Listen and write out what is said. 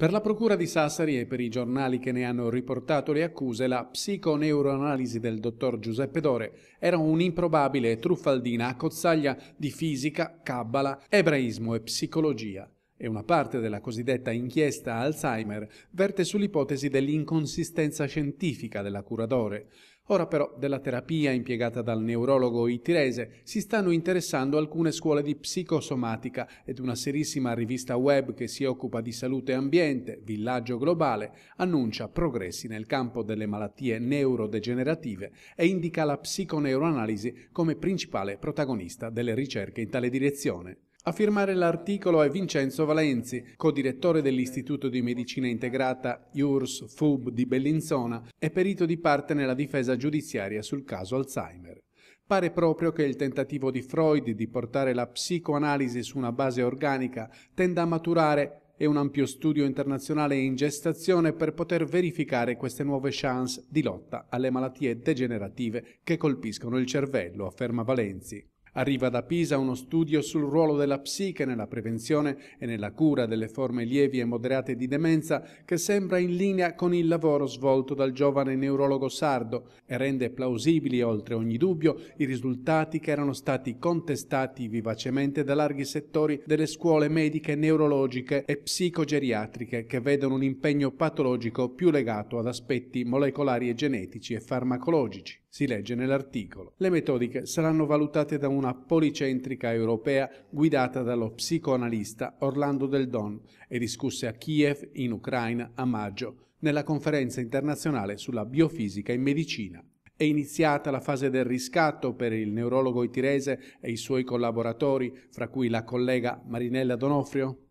Per la Procura di Sassari e per i giornali che ne hanno riportato le accuse, la psiconeuroanalisi del dottor Giuseppe Dore era un'improbabile truffaldina a cozzaglia di fisica, cabbala, ebraismo e psicologia e una parte della cosiddetta inchiesta Alzheimer verte sull'ipotesi dell'inconsistenza scientifica della cura Ora però della terapia impiegata dal neurologo itirese si stanno interessando alcune scuole di psicosomatica ed una serissima rivista web che si occupa di salute e ambiente, Villaggio Globale, annuncia progressi nel campo delle malattie neurodegenerative e indica la psiconeuroanalisi come principale protagonista delle ricerche in tale direzione. A firmare l'articolo è Vincenzo Valenzi, co-direttore dell'Istituto di Medicina Integrata IURS FUB di Bellinzona e perito di parte nella difesa giudiziaria sul caso Alzheimer. Pare proprio che il tentativo di Freud di portare la psicoanalisi su una base organica tenda a maturare e un ampio studio internazionale è in gestazione per poter verificare queste nuove chance di lotta alle malattie degenerative che colpiscono il cervello, afferma Valenzi. Arriva da Pisa uno studio sul ruolo della psiche nella prevenzione e nella cura delle forme lievi e moderate di demenza che sembra in linea con il lavoro svolto dal giovane neurologo sardo e rende plausibili oltre ogni dubbio i risultati che erano stati contestati vivacemente da larghi settori delle scuole mediche, neurologiche e psicogeriatriche che vedono un impegno patologico più legato ad aspetti molecolari e genetici e farmacologici. Si legge nell'articolo. Le metodiche saranno valutate da una persona policentrica europea guidata dallo psicoanalista Orlando Del Don e discusse a Kiev, in Ucraina, a maggio, nella conferenza internazionale sulla biofisica in medicina. È iniziata la fase del riscatto per il neurologo itirese e i suoi collaboratori, fra cui la collega Marinella Donofrio?